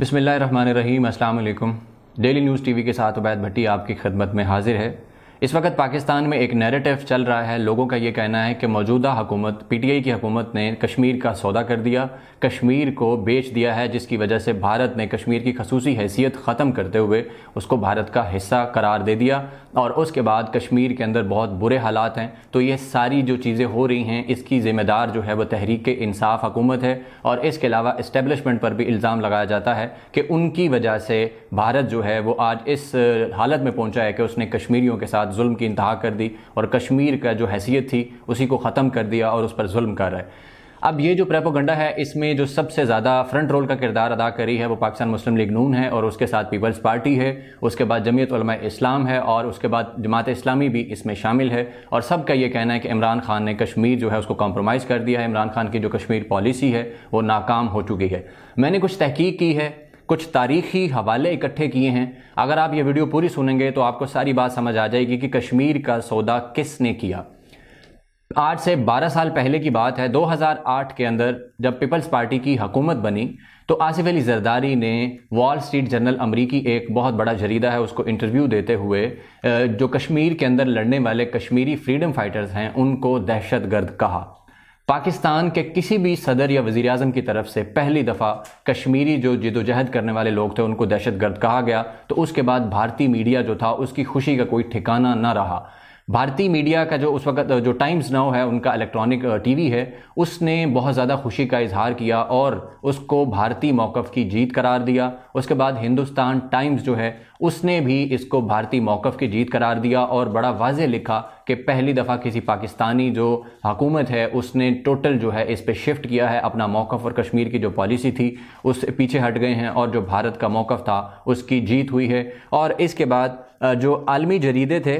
बिसमीम् अल्लाम daily news TV के साथ उबैद भट्टी आपकी खदमत में हाजिर है इस वक्त पाकिस्तान में एक नैरेटिव चल रहा है लोगों का ये कहना है कि मौजूदा हुकूमत पीटीआई की हुकूमत ने कश्मीर का सौदा कर दिया कश्मीर को बेच दिया है जिसकी वजह से भारत ने कश्मीर की खसूसी हैसियत ख़त्म करते हुए उसको भारत का हिस्सा करार दे दिया और उसके बाद कश्मीर के अंदर बहुत बुरे हालात हैं तो ये सारी जो चीज़ें हो रही हैं इसकी ज़िम्मेदार जो है वह तहरीक इंसाफ हुकूमत है और इसके अलावा इस्टेबलिशमेंट पर भी इल्ज़ाम लगाया जाता है कि उनकी वजह से भारत जो है वो आज इस हालत में पहुँचा है कि उसने कश्मीरियों के साथ साथ जुल्म की इंतहा कर दी और कश्मीर का जो हैसियत थी उसी को ख़त्म कर दिया और उस पर जुल्म कर रहा है अब ये जो प्रेपोगंडा है इसमें जो सबसे ज़्यादा फ्रंट रोल का किरदार अदा करी है वो पाकिस्तान मुस्लिम लीग नून है और उसके साथ पीपल्स पार्टी है उसके बाद जमीयत इस्लाम है और उसके बाद जमात इस्लामी भी इसमें शामिल है और सब का ये कहना है कि इमरान खान ने कश्मीर जो है उसको कॉम्प्रोमाइज़ कर दिया है इमरान खान की जो कश्मीर पॉलिसी है वो नाकाम हो चुकी है मैंने कुछ तहकीक की है कुछ तारीखी हवाले इकट्ठे किए हैं अगर आप ये वीडियो पूरी सुनेंगे तो आपको सारी बात समझ आ जाएगी कि कश्मीर का सौदा किसने किया आज से 12 साल पहले की बात है 2008 के अंदर जब पीपल्स पार्टी की हुकूमत बनी तो आसिफ अली जरदारी ने वॉल स्ट्रीट जर्नल अमरीकी एक बहुत बड़ा जरीदा है उसको इंटरव्यू देते हुए जो कश्मीर के अंदर लड़ने वाले कश्मीरी फ्रीडम फाइटर्स हैं उनको दहशतगर्द कहा पाकिस्तान के किसी भी सदर या वज़ी अजम की तरफ से पहली दफ़ा कश्मीरी जो जिदोजहद करने वाले लोग थे उनको दहशत गर्द कहा गया तो उसके बाद भारतीय मीडिया जो था उसकी खुशी का कोई ठिकाना ना रहा भारतीय मीडिया का जो उस वक्त जो टाइम्स नाउ है उनका इलेक्ट्रॉनिक टीवी है उसने बहुत ज़्यादा खुशी का इजहार किया और उसको भारतीय मौक़ की जीत करार दिया उसके बाद हिंदुस्तान टाइम्स जो है उसने भी इसको भारतीय मौकफ की जीत करार दिया और बड़ा वाज लिखा कि पहली दफ़ा किसी पाकिस्तानी जो हकूमत है उसने टोटल जो है इस पर शिफ्ट किया है अपना मौकफ़ और कश्मीर की जो पॉलिसी थी उस पीछे हट गए हैं और जो भारत का मौक़ था उसकी जीत हुई है और इसके बाद जो आलमी जरीदे थे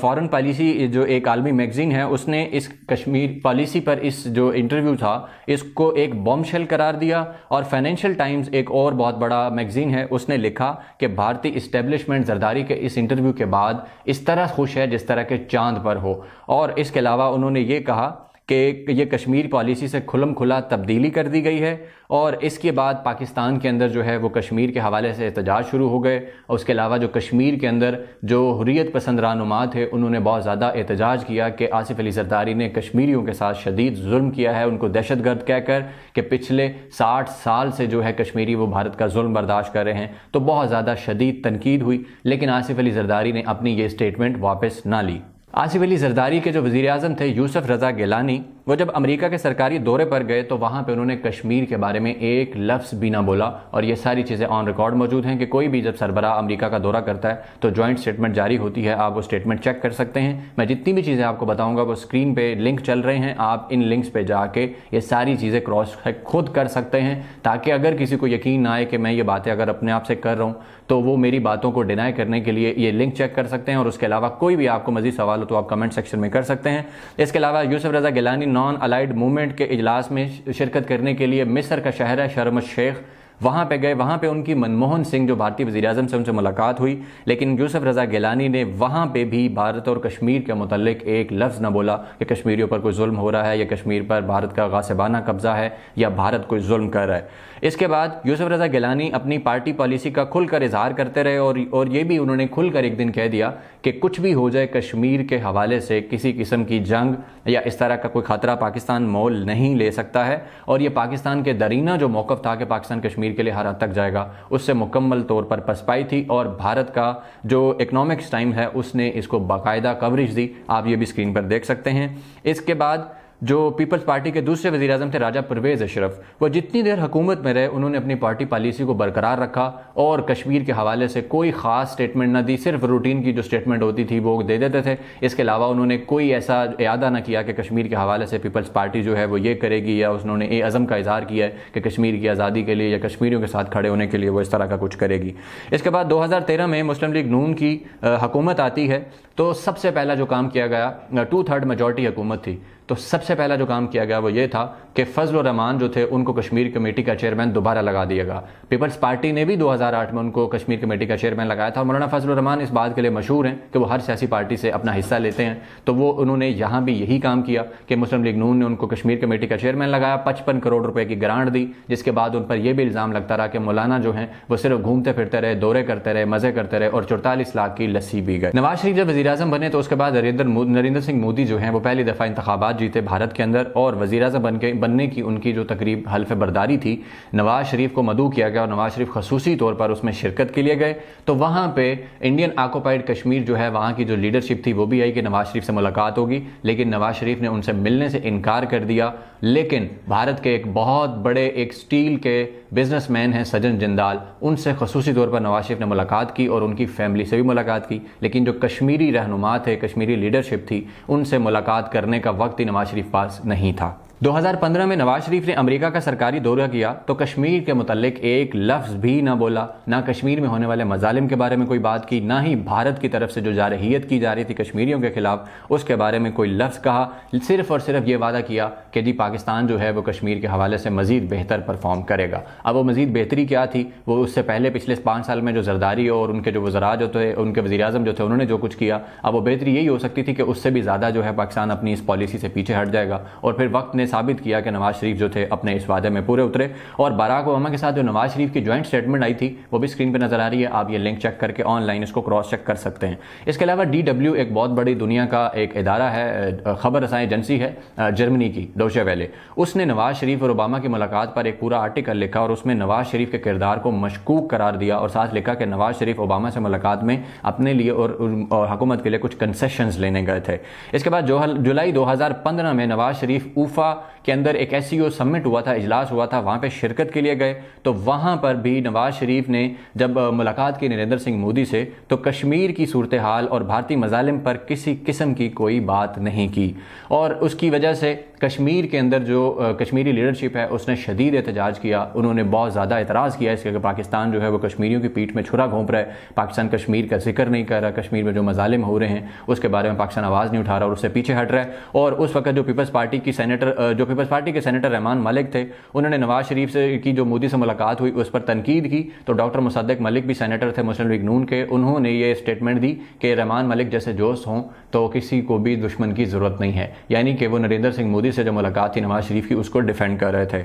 फॉरेन पॉलिसी जो एक आलमी मैगज़ीन है उसने इस कश्मीर पॉलिसी पर इस जो इंटरव्यू था इसको एक बॉम्बशेल करार दिया और फाइनेंशियल टाइम्स एक और बहुत बड़ा मैगज़ीन है उसने लिखा कि भारतीय इस्टेब्लिश इस्टेब्लिशमेंट जरदारी के इस इंटरव्यू के बाद इस तरह खुश है जिस तरह के चांद पर हो और इसके अलावा उन्होंने ये कहा कि ये कश्मीर पॉलिसी से खुलम खुला तब्दीली कर दी गई है और इसके बाद पाकिस्तान के अंदर जो है वो कश्मीर के हवाले से एहतजाज शुरू हो गए और उसके अलावा जो कश्मीर के अंदर जो हुरियत पसंद रानुमा थे उन्होंने बहुत ज़्यादा एहतजाज किया कि आसिफ अली जरदारी ने कश्मीरियों के साथ शदीद जुल्म किया है उनको दहशत गर्द कहकर कि पिछले साठ साल से जो है कश्मीरी वो भारत का जुल्म बर्दाश्त कर रहे हैं तो बहुत ज़्यादा शदीद तनकीद हुई लेकिन आसिफ अली जरदारी ने अपनी ये स्टेटमेंट वापस ना ली आसिफ अली जरदारी के जो वजीर अजम थे यूसफ रज़ा गिलानी वो जब अमेरिका के सरकारी दौरे पर गए तो वहाँ पे उन्होंने कश्मीर के बारे में एक लफ्ज़ भी ना बोला और ये सारी चीज़ें ऑन रिकॉर्ड मौजूद हैं कि कोई भी जब सरबरा अमेरिका का दौरा करता है तो जॉइंट स्टेटमेंट जारी होती है आप वो स्टेटमेंट चेक कर सकते हैं मैं जितनी भी चीज़ें आपको बताऊँगा वो स्क्रीन पर लिंक चल रहे हैं आप इन लिंक्स पर जाके ये सारी चीज़ें क्रॉस खुद कर सकते हैं ताकि अगर किसी को यकीन ना आए कि मैं ये बातें अगर अपने आप से कर रहा हूँ तो वो मेरी बातों को डिनाई करने के लिए ये लिंक चेक कर सकते हैं और उसके अलावा कोई भी आपको मजीद सवाल हो तो आप कमेंट सेक्शन में कर सकते हैं इसके अलावा Yousaf Raza Gilani non aligned movement के इजलास में शिरकत करने के लिए मिस्र का शहर है शर्म शेख वहाँ पे गए वहाँ पे उनकी मनमोहन सिंह जो भारतीय वजी अजम से उनसे मुलाकात हुई लेकिन यूसफ रजा गिलानी ने वहाँ पे भी भारत और कश्मीर के मतलब एक लफ्ज़ ना बोला कि कश्मीरियों पर कोई जुल्म हो रहा है या कश्मीर पर भारत का गासबाना कब्ज़ा है या भारत कोई जुल्म कर रहा है इसके बाद यूसुफ रजा गिलानी अपनी पार्टी पॉलिसी का खुलकर इजहार करते रहे और और ये भी उन्होंने खुलकर एक दिन कह दिया कि कुछ भी हो जाए कश्मीर के हवाले से किसी किस्म की जंग या इस तरह का कोई ख़तरा पाकिस्तान मोल नहीं ले सकता है और ये पाकिस्तान के दरीना जो मौक़ था कि पाकिस्तान कश्मीर के लिए हर हद तक जाएगा उससे मुकम्मल तौर पर पसपाई थी और भारत का जो इकनॉमिक्स टाइम है उसने इसको बाकायदा कवरेज दी आप ये भी स्क्रीन पर देख सकते हैं इसके बाद जो पीपल्स पार्टी के दूसरे वजी अजम थे राजा परवेज़ अशरफ वो जितनी देर हुकूमत में रहे उन्होंने अपनी पार्टी पॉलिसी को बरकरार रखा और कश्मीर के हवाले से कोई ख़ास स्टेटमेंट ना दी सिर्फ रूटीन की जो स्टेटमेंट होती थी वो दे देते थे इसके अलावा उन्होंने कोई ऐसा अदा ना किया कि कश्मीर के हवाले से पीपल्स पार्टी जो है वो ये करेगी या उन्होंने ए अज़म का इजहार किया है कि कश्मीर की आज़ादी के लिए या कश्मीरियों के साथ खड़े होने के लिए वो इस तरह का कुछ करेगी इसके बाद दो हज़ार तेरह में मुस्लिम लीग नून की हकूमत आती है तो सबसे पहला जो काम किया गया टू थर्ड मेजोरिटी हुकूमत थी तो सबसे पहला जो काम किया गया वो ये था कि फजल रहमान जो थे उनको कश्मीर कमेटी का चेयरमैन दोबारा लगा दिया गया पीपल्स पार्टी ने भी 2008 में उनको कश्मीर कमेटी का चेयरमैन लगाया था और मौलाना फजल रहमान इस बात के लिए मशहूर हैं कि वो हर सियासी पार्टी से अपना हिस्सा लेते हैं तो वो उन्होंने यहाँ भी यही काम किया कि मुस्लिम लीग नून ने उनको कश्मीर कमेटी का चेयरमैन लगाया पचपन करोड़ रुपये की ग्रांट दी जिसके बाद उन पर यह भी इल्ज़ाम लगता रहा कि मौलाना जो है वो सिर्फ घूमते फिरते रहे दौरे करते रहे मज़े करते रहे और चौतालीस लाख की लस्सी भी गए नवाज शरीफ जब वजी बने तो उसके बाद नरेंद्र सिंह मोदी जो है वो पहली दफ़ा इंतबात जीते भारत के अंदर और वज़ी अजम बन के बनने की उनकी जो तकरीब हल्फ बरदारी थी नवाज़ शरीफ को मदू किया गया और नवाज़ शरीफ खसूसी तौर पर उसमें शिरकत के लिए गए तो वहाँ पर इंडियन आकोपाइड कश्मीर जो है वहाँ की जो लीडरशिप थी वो भी आई कि नवाज़ शरीफ से मुलाकात होगी लेकिन नवाज़ शरीफ ने उनसे मिलने से इनकार कर दिया लेकिन भारत के एक बहुत बड़े एक स्टील के बिजनेसमैन हैं सजन जिंदाल उनसे खसूसी तौर पर नवाज शरीफ ने मुलाकात की और उनकी फैमिली से भी मुलाकात की लेकिन जो कश्मीरी रहनुमा थे कश्मीरी लीडरशिप थी उनसे मुलाकात करने का वक्त ही नवाज शरीफ पास नहीं था 2015 में नवाज शरीफ ने अमेरिका का सरकारी दौरा किया तो कश्मीर के मुतालिक एक लफ्ज़ भी ना बोला ना कश्मीर में होने वाले मजालिम के बारे में कोई बात की ना ही भारत की तरफ से जो जारहीत की जा रही थी कश्मीरियों के खिलाफ उसके बारे में कोई लफ्ज़ कहा सिर्फ और सिर्फ ये वादा किया कि जी पाकिस्तान जो है वो कश्मीर के हवाले से मज़ीद बेहतर परफॉर्म करेगा अब वो मज़ीद बेहतरी क्या थी वो उससे पहले पिछले पाँच साल में जो जरदारी और उनके जो वजरा जो थे उनके वजी अजम जो थे उन्होंने जो कुछ किया अब वो बेहतरी यही हो सकती थी कि उससे भी ज़्यादा जो है पाकिस्तान अपनी इस पॉलिसी से पीछे हट जाएगा और फिर वक्त ने साबित किया कि नवाज शरीफ जो थे अपने इस वादे में पूरे उतरे और बराक ओबामा के साथ जो नवाज शरीफ की ज्वाइंट स्टेटमेंट आई थी वो भी स्क्रीन पर नजर आ रही है आप ये लिंक चेक करके ऑनलाइन इसको क्रॉस चेक कर सकते हैं इसके अलावा डी एक बहुत बड़ी दुनिया का एक इदारा है खबर रसाई एजेंसी है जर्मनी की डोशे वैले उसने नवाज शरीफ और ओबामा की मुलाकात पर एक पूरा आर्टिकल लिखा और उसमें नवाज शरीफ के किरदार को मशकूक करार दिया और साथ लिखा कि नवाज शरीफ ओबामा से मुलाकात में अपने लिए और, और हुकूमत के लिए कुछ कंसेशन लेने गए थे इसके बाद जो जुलाई 2015 में नवाज शरीफ ऊफा के अंदर एक एस समिट e हुआ था इजलास हुआ था वहाँ पर शिरकत के लिए गए तो वहाँ पर भी नवाज शरीफ ने जब मुलाकात की नरेंद्र सिंह मोदी से तो कश्मीर की सूरत हाल और भारतीय मजालिम पर किसी किस्म की कोई बात नहीं की और उसकी वजह से कश्मीर के अंदर जो कश्मीरी लीडरशिप है उसने शदीद एहतजाज किया उन्होंने बहुत ज़्यादा एतराज़ किया इसके पाकिस्तान जो है वो कश्मीरियों की पीठ में छुरा घोंप रहा है पाकिस्तान कश्मीर का जिक्र नहीं कर रहा कश्मीर में जो मजालिम हो रहे हैं उसके बारे में पाकिस्तान आवाज़ नहीं उठा रहा और उससे पीछे हट रहा है और उस वक्त जो पीपल्स पार्टी की सैनेटर जो पीपल्स पार्टी के सेनेटर रहमान मलिक थे उन्होंने नवाज शरीफ से की जो मोदी से मुलाकात हुई उस पर तनकीद की तो डॉक्टर मुसद्दक मलिक भी सेनेटर थे मुस्लिम लीग नून के उन्होंने ये स्टेटमेंट दी कि रहमान मलिक जैसे जोश हों तो किसी को भी दुश्मन की ज़रूरत नहीं है यानी कि वो नरेंद्र सिंह मोदी से जो मुलाकात थी नवाज शरीफ की उसको डिफेंड कर रहे थे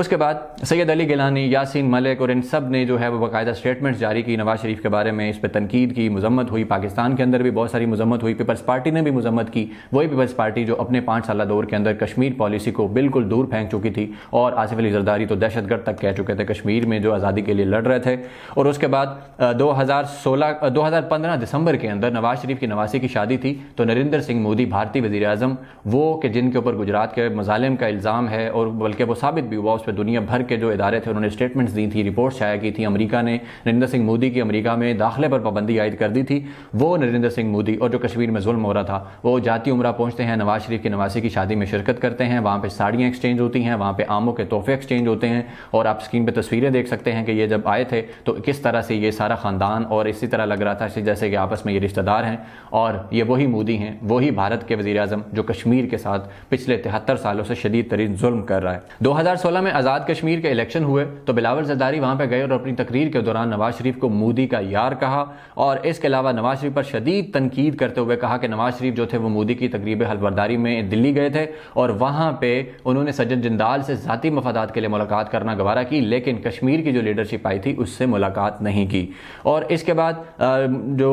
उसके बाद सैयद अली गिलानी यासिन मलिक और इन सब ने जो है वो बाकायदा स्टेटमेंट्स जारी की नवाज शरीफ के बारे में इस पर तनकीद की मजम्मत हुई पाकिस्तान के अंदर भी बहुत सारी मजम्मत हुई पीपल्स पार्टी ने भी मजम्मत की वही पीपल्स पार्टी जो अपने पाँच साल दौर के अंदर कश्मीर पॉलिसी को बिल्कुल दूर फेंक चुकी थी और आसिफ अली जरदारी तो दहशतगर्द तक कह चुके थे कश्मीर में जो आज़ादी के लिए लड़ रहे थे और उसके बाद दो हज़ार सोलह दो हज़ार पंद्रह दिसंबर के अंदर नवाज शरीफ की नवासी की शादी थी तो नरेंद्र सिंह मोदी भारतीय वजी अजम वो कि जिनके ऊपर गुजरात के मजालिम का इल्ज़ाम है और बल्कि वो साबित भी हुआ उस पर दुनिया भर के जो इदारे थे उन्होंने स्टेटमेंट्स दी थी रिपोर्ट्स शाया की थी अमरीका ने नरेंद्र सिंह मोदी की अमरीका में दाखिले पर पाबंदी आयद कर दी थी वो नरेंद्र सिंह मोदी और जो कश्मीर में जुल्म हो रहा था वो जाती उम्र पहुँचते हैं नवाज शरीफ की नवासी की शादी में शिरकत करते हैं वहाँ पर साड़ियाँ एक्सचेंज होती हैं वहाँ पर आमों के तोहफे एक्सचेंज होते हैं और आप स्क्रीन पर तस्वीरें देख सकते हैं कि ये जब आए थे तो किस तरह से ये सारा ख़ानदान और इसी तरह लग रहा था जैसे कि आपस में ये रिश्तेदार हैं और ये वही मोदी हैं वही भारत के वजी अजम जो कश्मीर के साथ पिछले तिहत्तर सालों से शदीद तरीन जुल्म कर रहा है 2016 में आज़ाद कश्मीर के इलेक्शन हुए तो बिलावल जदारी वहां पर गए और अपनी तकरीर के दौरान नवाज शरीफ को मोदी का यार कहा और इसके अलावा नवाज शरीफ पर शदीद तनकीद करते हुए कहा कि नवाज शरीफ जो थे वो मोदी की तकरीब हलबरदारी में दिल्ली गए थे और वहां पर उन्होंने सज्जन जिंदाल से जाति मफादात के लिए मुलाकात करना गवारा की लेकिन कश्मीर की जो लीडरशिप आई थी उससे मुलाकात नहीं की और इसके बाद जो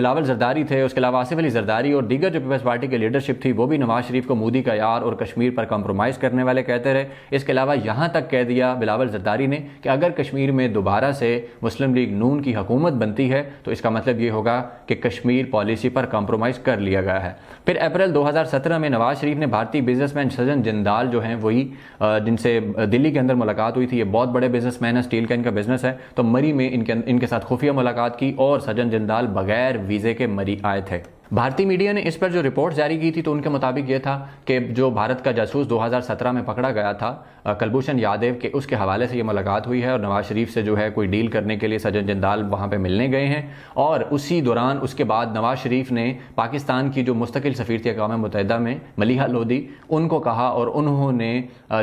बिलावल जरदारी थे उसके अलावा आसिफ अली जरदारी गिरफ्तारी और दीगर जो पीपल्स पार्टी की लीडरशिप थी वो भी नवाज शरीफ को मोदी का यार और कश्मीर पर कंप्रोमाइज़ करने वाले कहते रहे इसके अलावा यहाँ तक कह दिया बिलावल जरदारी ने कि अगर कश्मीर में दोबारा से मुस्लिम लीग नून की हुकूमत बनती है तो इसका मतलब ये होगा कि कश्मीर पॉलिसी पर कंप्रोमाइज़ कर लिया गया है फिर अप्रैल दो में नवाज शरीफ ने भारतीय बिजनेसमैन सजन जिंदाल जो हैं वही जिनसे दिल्ली के अंदर मुलाकात हुई थी ये बहुत बड़े बिजनेसमैन हैं स्टील का इनका बिजनेस है तो मरी में इनके इनके साथ खुफिया मुलाकात की और सजन जिंदाल बगैर वीज़े के मरी आए थे भारतीय मीडिया ने इस पर जो रिपोर्ट जारी की थी तो उनके मुताबिक यह था कि जो भारत का जासूस 2017 में पकड़ा गया था कलभूषण यादव के उसके हवाले से ये मुलाकात हुई है और नवाज शरीफ से जो है कोई डील करने के लिए सज्जन जिंदाल वहां पे मिलने गए हैं और उसी दौरान उसके बाद नवाज शरीफ ने पाकिस्तान की जो मुस्तकिल सफ़ीर थी अकवा मुतहदा में मलिहा लोधी उनको कहा और उन्होंने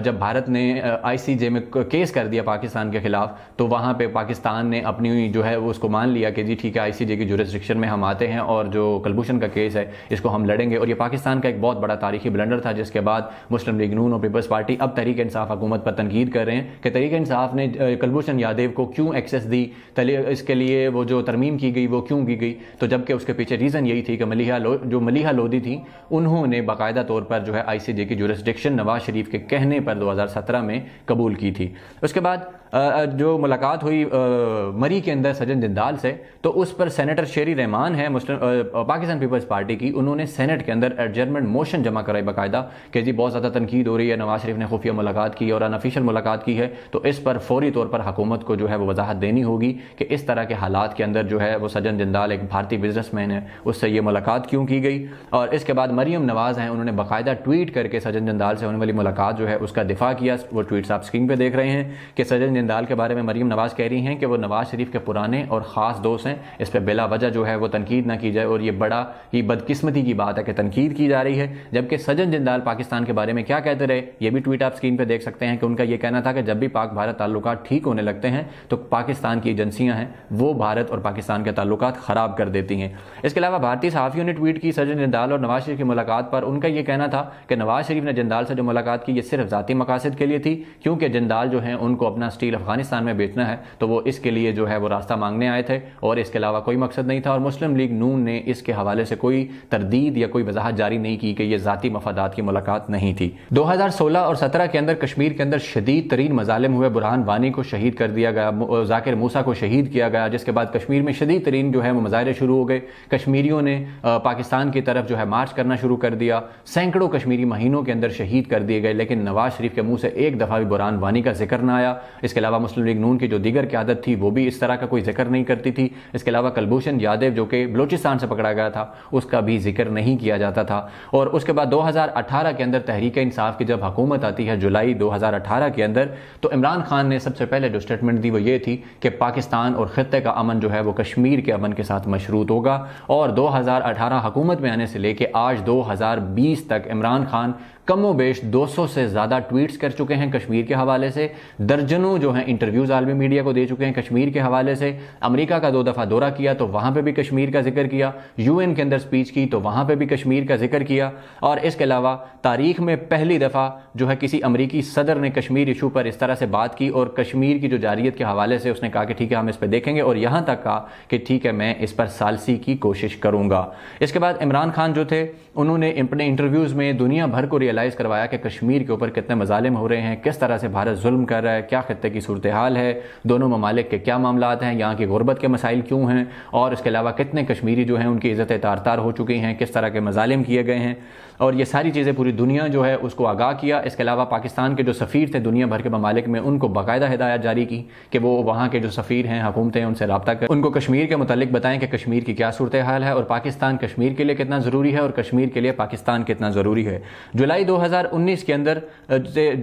जब भारत ने आई में केस कर दिया पाकिस्तान के ख़िलाफ़ तो वहां पर पाकिस्तान ने अपनी जो है उसको मान लिया कि जी ठीक है आई की जुरिस्ट्रिक्शन में हम आते हैं और जो कलभूषण करप्शन का केस है इसको हम लड़ेंगे और ये पाकिस्तान का एक बहुत बड़ा तारीखी ब्लंडर था जिसके बाद मुस्लिम लीग नून और पीपल्स पार्टी अब तरीके इंसाफ हुकूमत पर तनकीद कर रहे हैं कि तरीके इंसाफ ने कुलभूषण यादव को क्यों एक्सेस दी इसके लिए वो जो तरमीम की गई वो क्यों की गई तो जबकि उसके पीछे रीज़न यही थी कि मलिहा जो मलिहा लोधी थी उन्होंने बाकायदा तौर पर जो है आई सी जे की जुरिस्डिक्शन नवाज शरीफ के कहने पर दो हज़ार सत्रह में कबूल की थी उसके बाद जो मुलाकात हुई मरी के अंदर सजन जिंदाल से तो उस पर सेनेटर शेरी रहमान है मुस्लिम पाकिस्तान पीपल्स पार्टी की उन्होंने सेनेट के अंदर एडजर्मेंट मोशन जमा कराई बाकायदा कि जी बहुत ज़्यादा तनकीद हो रही है नवाज शरीफ ने खुफिया मुलाकात की और अनऑफिशियल मुलाकात की है तो इस पर फौरी तौर पर हुकूमत को जो है वो वजाहत देनी होगी कि इस तरह के हालात के अंदर जो है वो सज्जन जिंदाल एक भारतीय बिजनेसमैन है उससे ये मुलाकात क्यों की गई और इसके बाद मरियम नवाज़ हैं उन्होंने बाकायदा ट्वीट करके सज्जन जिंदाल से होने वाली मुलाकात जो है उसका दिफा किया वो ट्वीट आप स्क्रीन पर देख रहे हैं कि सज्जन जिंदाल के बारे में मरीम नवाज़ कह रही हैं कि वो नवाज शरीफ के पुराने और ख़ास दोस्त हैं इस पर बिला वजह जो है वो तनकीद ना की जाए और ये बड़ा ये बदकिस्मती की बात है कि तनकीद की जा रही है जबकि सजन जिंदाल पाकिस्तान के बारे में क्या कहते रहे ये भी ट्वीट आप स्क्रीन पर देख सकते हैं कि उनका यह कहना था कि जब भी पाक भारत ताल्लुक ठीक होने लगते हैं तो पाकिस्तान की एजेंसियाँ हैं वो भारत और पाकिस्तान के ताल्लुक ख़राब कर देती हैं इसके अलावा भारतीय सहाफ़ियों ने ट्वीट की सजन जिंदाल और नवाज शरीफ की मुलाकात पर उनका यह कहना था कि नवाज शरीफ ने जिंदाल से जो मुलाकात की ये सिर्फ ज़ाती मकासद के लिए थी क्योंकि जिंदाल जो है उनको अपना स्टील अफगानिस्तान में बेचना है तो वो इसके लिए जो है वो रास्ता मांगने आए थे और इसके अलावा कोई मकसद नहीं था और मुस्लिम लीग नून ने इसके हवाले हवाले से कोई तरदीद या कोई वजाहत जारी नहीं की कि यह ज़ाती मफादात की मुलाकात नहीं थी दो हजार सोलह और सत्रह के अंदर कश्मीर के अंदर शदीद तरीन मजालिम हुए बुरहान वानी को शहीद कर दिया गया जाकिर मूसा को शहीद किया गया जिसके बाद कश्मीर में शदीद तरीन जो है वो मुजाहरे शुरू हो गए कश्मीरियों ने पाकिस्तान की तरफ जो है मार्च करना शुरू कर दिया सैकड़ों कश्मीरी महीनों के अंदर शहीद कर दिए गए लेकिन नवाज शरीफ के मुंह से एक दफ़ा भी बुरहान वानी का जिक्र न आया इसके अलावा मुस्लिम लीग नून की जो दीगर की आदत थी वो भी इस तरह का कोई जिक्र नहीं करती थी इसके अलावा कलभूषण यादव जो कि बलोचिस्तान से पकड़ा गया था उसका भी जिक्र नहीं किया जाता था और उसके बाद 2018 के अंदर तहरीक इंसाफ की जब हुकूमत आती है जुलाई 2018 के अंदर तो इमरान खान ने सबसे पहले जो स्टेटमेंट दी वो ये थी कि पाकिस्तान और ख़त्े का अमन जो है वो कश्मीर के अमन के साथ मशरूत होगा और दो हुकूमत में आने से लेके आज दो तक इमरान खान कमो बेश 200 से ज़्यादा ट्वीट्स कर चुके हैं कश्मीर के हवाले से दर्जनों जो हैं इंटरव्यूज़ आलमी मीडिया को दे चुके हैं कश्मीर के हवाले से अमेरिका का दो दफ़ा दौरा किया तो वहां पर भी कश्मीर का जिक्र किया यूएन के अंदर स्पीच की तो वहाँ पर भी कश्मीर का जिक्र किया और इसके अलावा तारीख में पहली दफ़ा जो है किसी अमरीकी सदर ने कश्मीर इशू पर इस तरह से बात की और कश्मीर की जो जारियत के हवाले से उसने कहा कि ठीक है हम इस पर देखेंगे और यहाँ तक कहा कि ठीक है मैं इस पर सालसी की कोशिश करूँगा इसके बाद इमरान खान जो थे उन्होंने अपने इंटरव्यूज़ में दुनिया भर को रियलाइज़ करवाया कि कश्मीर के ऊपर कितने मजालिम हो रहे हैं किस तरह से भारत जुल्म कर रहा है क्या खत्े की सूरत हाल है दोनों ममालिक के क्या मामला हैं यहाँ की गुर्बत के मसाइल क्यों हैं और इसके अलावा कितने कश्मीरी जो हैं उनकी इज़्ज़त तार तार हो चुके हैं किस तरह के मजालिम किए गए हैं और ये सारी चीज़ें पूरी दुनिया जो है उसको आगाह किया इसके अलावा पाकिस्तान के जो सफ़ीर थे दुनिया भर के ममालिक में उनको बाकायदा हदायत जारी की कि वो वहाँ के जो सफ़ीर हैं हुकूमतें उनसे रबता करें उनको कश्मीर के मतलब बताएं कि कश्मीर की क्या सूरत हाल है और पाकिस्तान कश्मीर के लिए कितना ज़रूरी है और कश्मीर के लिए पाकिस्तान कितना ज़रूरी है जुलाई दो हज़ार उन्नीस के अंदर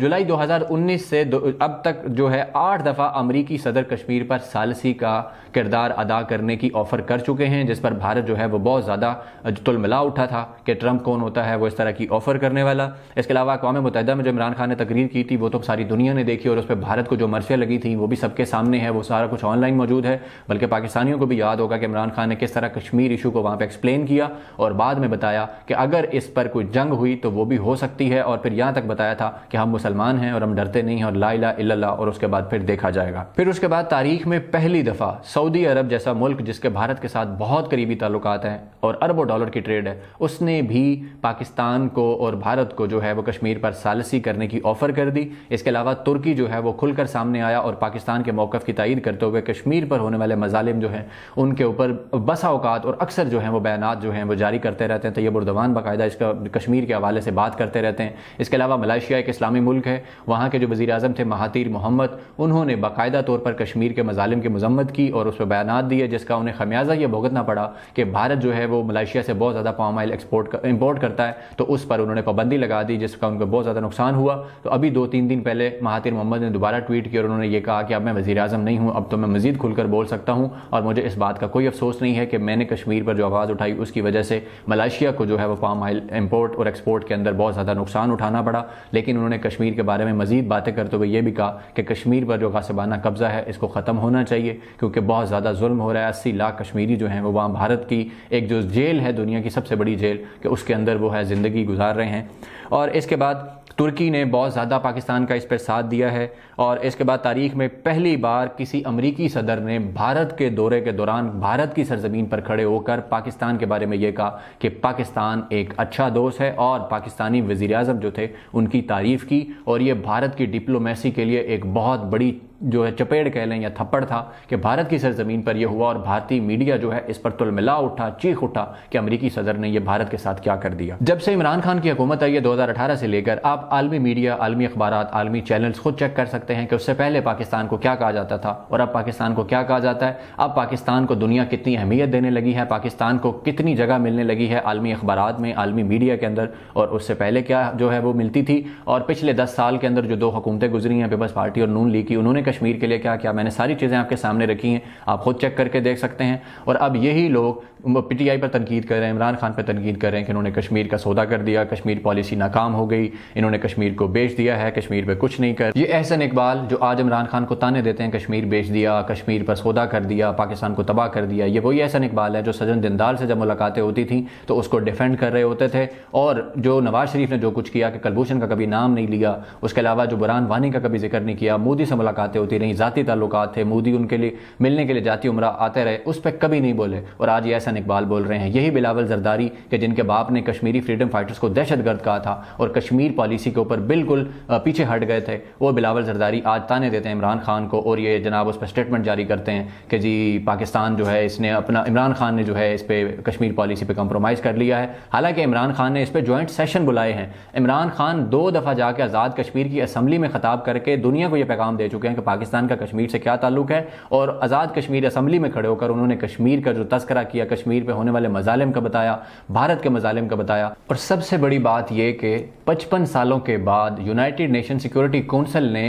जुलाई दो हज़ार उन्नीस से अब तक जो है आठ दफ़ा अमरीकी सदर कश्मीर पर सालसी का किरदार अदा करने की ऑफ़र कर चुके हैं जिस पर भारत जो है वह बहुत ज़्यादा जो तुलमिला उठा था कि ट्रंप कौन होता है वो इस तरह की ऑफ़र करने वाला इसके अलावा अकवा मुतहदा में जो इमरान खान ने तकरीर की थी वो तो सारी दुनिया ने देखी और उस पर भारत को जो मर्सियाँ लगी थी वो भी सबके सामने है वो सारा कुछ ऑनलाइन मौजूद है बल्कि पाकिस्तानियों को भी याद होगा कि इमरान खान ने किस तरह कश्मीर इशू को वहाँ पर एक्सप्लेन किया और बाद में बताया कि अगर इस पर कोई जंग हुई तो वो भी हो सकती है और फिर यहाँ तक बताया था कि हम मुसलमान हैं और हम डरते नहीं और ला इला और उसके बाद फिर देखा जाएगा फिर उसके बाद तारीख में पहली दफ़ा सऊदी अरब जैसा मुल्क जिसके भारत के साथ बहुत करीबी ताल्लुकात हैं और अरबों डॉलर की ट्रेड है उसने भी पाकिस्तान को और भारत को जो है वो कश्मीर पर सालसी करने की ऑफ़र कर दी इसके अलावा तुर्की जो है वो खुलकर सामने आया और पाकिस्तान के मौक़ की तइद करते हुए कश्मीर पर होने वाले मजालिम जो हैं उनके ऊपर बसा अवकात और अक्सर जो हैं वो बयानात जो हैं वो जारी करते रहते हैं तो ये बुरदवान बाकायदा इसका कश्मीर के हवाले से बात करते रहते हैं इसके अलावा मलाशिया एक इस्लामी मुल्क है वहाँ के जो वजी अजम थे महातिर मोहम्मद उन्होंने बाकायदा तौर पर कश्मीर के मजालिम की मजम्मत की और उस पर बयान दिए जिसका उन्हें खमियाजा यह भुगतना पड़ा कि भारत जो है वो मलेशिया से बहुत ज़्यादा पाम ऑयल एक्सपोर्ट कर, इम्पोर्ट करता है तो उस पर उन्होंने पाबंदी लगा दी जिसका उनको बहुत ज़्यादा नुकसान हुआ तो अभी दो तीन दिन पहले महातिर मोहम्मद ने दोबारा ट्वीट किया और उन्होंने ये कहा कि अब मैं वजी अजम नहीं हूँ अब तो मैं मजीद खुलकर बोल सकता हूँ और मुझे इस बात का कोई अफसोस नहीं है कि मैंने कश्मीर पर जो आवाज़ उठाई उसकी वजह से मलेशिया को जो है वो पाम ऑयल इम्पोर्ट और एक्सपोर्ट के अंदर बहुत ज़्यादा नुकसान उठाना पड़ा लेकिन उन्होंने कश्मीर के बारे में मजीद बातें करते हुए ये भी कहा कि कश्मीर पर जो गासबाना कब्ज़ा है इसको ख़त्म होना चाहिए क्योंकि बहुत ज़्यादा जुल्म हो रहा है अस्सी लाख कश्मीरी जो हैं वो वहाँ भारत की एक जो जेल है दुनिया की सबसे बड़ी जेल कि उसके अंदर वो है ज़िंदगी गुजार रहे हैं और इसके बाद तुर्की ने बहुत ज़्यादा पाकिस्तान का इस पर साथ दिया है और इसके बाद तारीख में पहली बार किसी अमरीकी सदर ने भारत के दौरे के दौरान भारत की सरजमीन पर खड़े होकर पाकिस्तान के बारे में ये कहा कि पाकिस्तान एक अच्छा दोस्त है और पाकिस्तानी वज़ी अजम जो थे उनकी तारीफ़ की और ये भारत की डिप्लोमेसी के लिए एक बहुत बड़ी जो है चपेट कह लें या थप्पड़ था कि भारत की सरजमीन पर यह हुआ और भारतीय मीडिया जो है इस पर तुलमिला उठा चीख उठा कि अमरीकी सदर ने यह भारत के साथ क्या कर दिया जब से इमरान खान की हुकूमत आई है दो से लेकर आप आलमी मीडिया आलमी अखबार आलमी चैनल खुद चेक कर सकते हैं कि उससे पहले पाकिस्तान को क्या कहा जाता था और अब पाकिस्तान को क्या कहा जाता है अब पाकिस्तान को दुनिया कितनी अहमियत देने लगी है पाकिस्तान को कितनी जगह मिलने लगी है आलमी अखबार में आलमी मीडिया के अंदर और उससे पहले क्या जो है वो मिलती थी और पिछले दस साल के अंदर जो दो हुकूमतें गुजरी हैं पीपल्स पार्टी और नून लीग की उन्होंने कश्मीर के लिए क्या क्या मैंने सारी चीज़ें आपके सामने रखी हैं आप खुद चेक करके देख सकते हैं और अब यही लोग पीटीआई पर तनकीद कर रहे हैं इमरान खान पर तनकीद कर रहे हैं कि इन्होंने कश्मीर का सौदा कर दिया कश्मीर पॉलिसी नाकाम हो गई इन्होंने कश्मीर को बेच दिया है कश्मीर पर कुछ नहीं कर ये एहसन इकबाल जो आज इमरान खान को ताने देते हैं कश्मीर बेच दिया कश्मीर पर सौदा कर दिया पाकिस्तान को तबाह कर दिया ये वही एहसन इकबाल है जो सजन दिनदार से जब मुलाकातें होती थी तो उसको डिफेंड कर रहे होते थे और जो नवाज शरीफ ने जो कुछ किया कि कलभूषण का कभी नाम नहीं लिया उसके अलावा जो बुरान वानी का कभी जिक्र नहीं किया मोदी से मुलाकातें होती रहीं ज़ाती ताल्लुक थे मोदी उनके लिए मिलने के लिए जाती उम्र आते रहे उस पर कभी नहीं बोले और आज ये ऐसा इकबाल बोल रहे हैं यही बिलावल जरदारी के जिनके बाप ने कश्मीरी फ्रीडम फाइटर्स को दहशतगर्द कहा था और कश्मीर पॉलिसी के ऊपर बिल्कुल पीछे हट गए थे वो बिलावल जरदारी आज ताने देते हैं इमरान खान को और ये जनाब उस पर स्टेटमेंट जारी करते हैं कि जी पाकिस्तान जो है इसने अपना इमरान खान ने जो है इस पर कश्मीर पॉलिसी पर कंप्रोमाइज़ कर लिया है हालांकि इमरान खान ने इस पर जॉइंट सेशन बुलाए हैं इमरान खान दो दफ़ा जाके आज़ाद कश्मीर की असम्बली में खताब करके दुनिया को यह पैगाम दे चुके हैं कि पाकिस्तान का कश्मीर से क्या ताल्लुक है और आज़ाद कश्मीर असम्बली में खड़े होकर उन्होंने कश्मीर का जो तस्करा किया कश्मीर पे होने वाले मजालिम का बताया भारत के मजालिम का बताया और सबसे बड़ी बात यह कि पचपन सालों के बाद यूनाइटेड नेशन सिक्योरिटी काउंसिल ने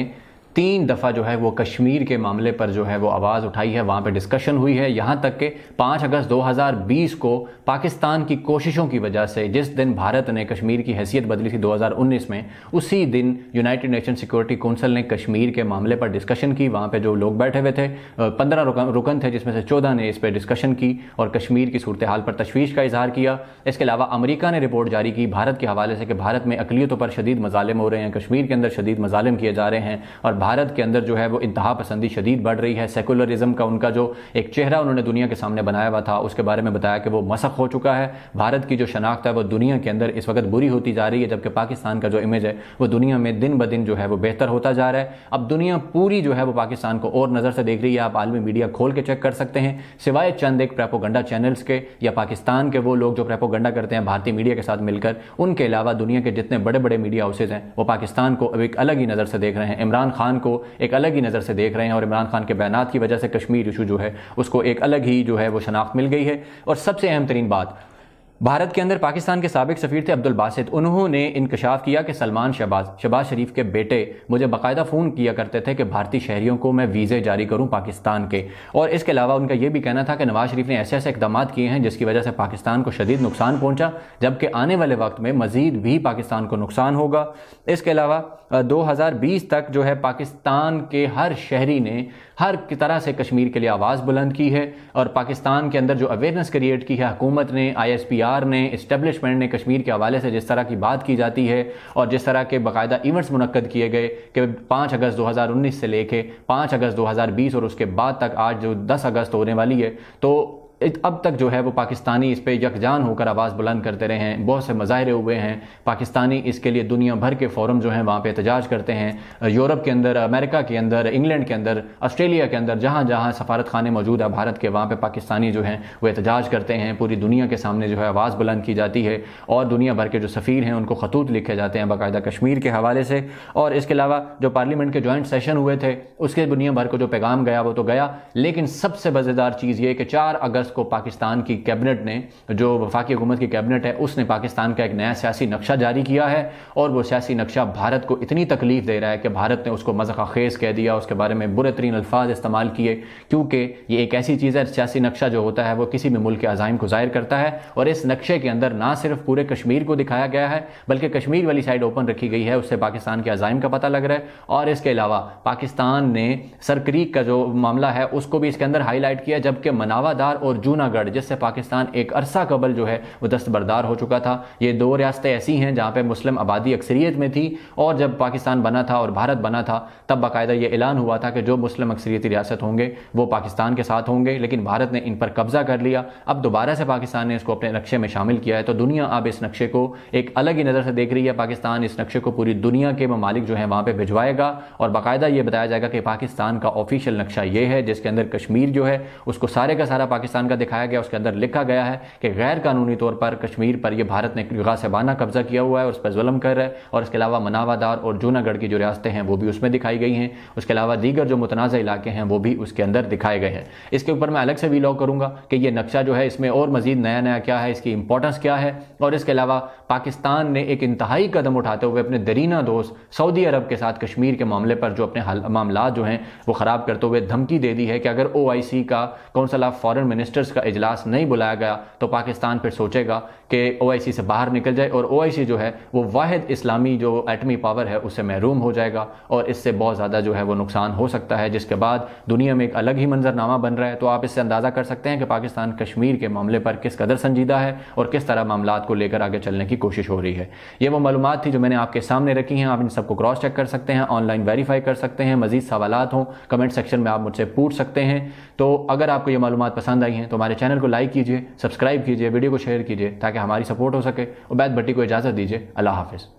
तीन दफ़ा जो है वो कश्मीर के मामले पर जो है वो आवाज़ उठाई है वहाँ पर डिस्कशन हुई है यहाँ तक कि 5 अगस्त 2020 को पाकिस्तान की कोशिशों की वजह से जिस दिन भारत ने कश्मीर की हैसियत बदली थी 2019 में उसी दिन यूनाइटेड नेशन सिक्योरिटी काउंसिल ने कश्मीर के मामले पर डिस्कशन की वहाँ पर जो लोग बैठे हुए थे पंद्रह रुकन, रुकन थे जिसमें से चौदह ने इस पर डिस्कशन की और कश्मीर की सूरत हाल पर तशवीश का इजहार किया इसके अलावा अमरीका ने रिपोर्ट जारी की भारत के हवाले से कि भारत में अकलीतों पर शदीद मजालम हो रहे हैं कश्मीर के अंदर शदीद मजालम किए जा रहे हैं और भारत के अंदर जो है वो इंतहा पसंदी शदीद बढ़ रही है सेकुलरिज्म का उनका जो एक चेहरा उन्होंने दुनिया के सामने बनाया हुआ था उसके बारे में बताया कि वो मसक हो चुका है भारत की जो शनाख्त है वो दुनिया के अंदर इस वक्त बुरी होती जा रही है जबकि पाकिस्तान का जो इमेज है वो दुनिया में दिन ब दिन जो है वो बेहतर होता जा रहा है अब दुनिया पूरी जो है वो पाकिस्तान को और नज़र से देख रही है आप आलमी मीडिया खोल के चेक कर सकते हैं सिवाय चंद एक प्रेपोगंडा चैनल्स के या पाकिस्तान के वो लोग जो प्रेपोगंडा करते हैं भारतीय मीडिया के साथ मिलकर उनके अलावा दुनिया के जितने बड़े बड़े मीडिया हाउसेज हैं वो पाकिस्तान को अब एक अलग ही नज़र से देख रहे हैं इमरान खान खान को एक अलग ही नज़र से देख रहे हैं और इमरान खान के बयान की वजह से कश्मीर इशू जो है उसको एक अलग ही जो है वो शनाख्त मिल गई है और सबसे अहम तरीन बात भारत के अंदर पाकिस्तान के सबक सफ़ीर थे अब्दुल बासित उन्होंने इंकशाफ किया कि सलमान शहबाज शहबाज शरीफ के बेटे मुझे बाकायदा फ़ोन किया करते थे कि भारतीय शहरीों को मैं वीज़े जारी करूँ पाकिस्तान के और इसके अलावा उनका यह भी कहना था कि नवाज शरीफ ने ऐसे ऐसे इकदाम किए हैं जिसकी वजह से पाकिस्तान को शदीद नुकसान पहुँचा जबकि आने वाले वक्त में मज़ीद भी पाकिस्तान को नुकसान होगा इसके अलावा दो हज़ार बीस तक जो है पाकिस्तान के हर शहरी ने हर तरह से कश्मीर के लिए आवाज़ बुलंद की है और पाकिस्तान के अंदर जो अवेयरनेस क्रिएट की है हकूमत ने आई एस पी आर सरकार ने इस्टेब्लिशमेंट ने कश्मीर के हवाले से जिस तरह की बात की जाती है और जिस तरह के बाकायदा इवेंट्स मुनद किए गए कि पाँच अगस्त दो हज़ार उन्नीस से लेके पाँच अगस्त दो हज़ार बीस और उसके बाद तक आज जो दस अगस्त होने वाली है तो अब तक जो है वो पाकिस्तानी इस पर यकजान होकर आवाज़ बुलंद करते रहे हैं बहुत से मज़ाहरे हुए हैं पाकिस्तानी इसके लिए दुनिया भर के फोरम जो हैं वहाँ पर एहतजाज करते हैं यूरोप के अंदर अमेरिका के अंदर इंग्लैंड के अंदर ऑस्ट्रेलिया के अंदर जहाँ जहाँ सफारत खाने मौजूद है भारत के वहाँ पर पाकिस्तानी जो हैं वो एहतजाज करते हैं पूरी दुनिया के सामने जो है आवाज़ बुलंद की जाती है और दुनिया भर के जो सफ़ीर हैं उनको खतूत लिखे जाते हैं बाकायदा कश्मीर के हवाले से और इसके अलावा जो पार्लियामेंट के जॉइंट सेशन हुए थे उसके दुनिया भर को जो पैगाम गया वो तो गया लेकिन सबसे मज़ेदार चीज़ ये कि चार अगस्त को पाकिस्तान की कैबिनेट ने जो वफाकी हुकूमत की कैबिनेट है उसने पाकिस्तान का एक नया सियासी नक्शा जारी किया है और वो सियासी नक्शा भारत को इतनी तकलीफ दे रहा है कि भारत ने उसको मजका खेज कह दिया उसके बारे में बुरे तरीन अल्फाज इस्तेमाल किए क्योंकि ये एक ऐसी चीज़ है सियासी नक्शा जो होता है वो किसी भी मुल्क के अजाइम को ज़ाहिर करता है और इस नक्शे के अंदर ना सिर्फ पूरे कश्मीर को दिखाया गया है बल्कि कश्मीर वाली साइड ओपन रखी गई है उससे पाकिस्तान के अजाइम का पता लग रहा है और इसके अलावा पाकिस्तान ने सरक्रीक का जो मामला है उसको भी इसके अंदर हाईलाइट किया जबकि मनावादार और जूनागढ़ जिससे पाकिस्तान एक अरसा कबल जो है वह दस्तबरदार हो चुका था ये दो रियासतें ऐसी हैं जहाँ पर मुस्लिम आबादी अक्सरियत में थी और जब पाकिस्तान बना था और भारत बना था तब बाकायदा यह ऐलान हुआ था कि जो मुस्लिम अक्सरियती रियासत होंगे वो पाकिस्तान के साथ होंगे लेकिन भारत ने इन पर कब्जा कर लिया अब दोबारा से पाकिस्तान ने इसको अपने नक्शे में शामिल किया है तो दुनिया अब इस नक्शे को एक अलग ही नज़र से देख रही है पाकिस्तान इस नक्शे को पूरी दुनिया के ममालिक जो है वहाँ पर भिजवाएगा और बाकायदा यह बताया जाएगा कि पाकिस्तान का ऑफिशियल नक्शा ये है जिसके अंदर कश्मीर जो है उसको सारे का सारा पाकिस्तान पाकिस्तान का दिखाया गया उसके अंदर लिखा गया है कि गैर कानूनी तौर पर कश्मीर पर यह भारत ने गासबाना कब्जा किया हुआ है और उस पर जुलम कर रहा है और इसके अलावा मनावादार और जूनागढ़ की जो रियासतें हैं वो भी उसमें दिखाई गई हैं उसके अलावा दीगर जो मुतनाज़ इलाके हैं वो भी उसके अंदर दिखाए गए हैं इसके ऊपर मैं अलग से भी लॉ करूँगा कि यह नक्शा जो है इसमें और मज़ीद नया नया क्या है इसकी इंपॉर्टेंस क्या है और इसके अलावा पाकिस्तान ने एक इंतहाई कदम उठाते हुए अपने दरीना दोस्त सऊदी अरब के साथ कश्मीर के मामले पर जो अपने मामला जो हैं वो ख़राब करते हुए धमकी दे दी है कि अगर ओ का council of foreign minister ministers का इजलास नहीं बुलाया गया तो पाकिस्तान फिर सोचेगा कि ओ से बाहर निकल जाए और ओ जो है वो वाहिद इस्लामी जो एटमी पावर है उससे महरूम हो जाएगा और इससे बहुत ज़्यादा जो है वो नुकसान हो सकता है जिसके बाद दुनिया में एक अलग ही मंजरनामा बन रहा है तो आप इससे अंदाज़ा कर सकते हैं कि पाकिस्तान कश्मीर के मामले पर किस कदर संजीदा है और किस तरह मामला को लेकर आगे चलने की कोशिश हो रही है ये वो मालूम थी जो मैंने आपके सामने रखी हैं आप इन सबको क्रॉस चेक कर सकते हैं ऑनलाइन वेरीफाई कर सकते हैं मजीद सवाल हों कमेंट सेक्शन में आप मुझसे पूछ सकते हैं तो अगर आपको ये मालूम पसंद आई हैं हैं तो हमारे चैनल को लाइक कीजिए सब्सक्राइब कीजिए वीडियो को शेयर कीजिए ताकि हमारी सपोर्ट हो सके उबैद भट्टी को इजाज़त दीजिए अल्लाह हाफिज़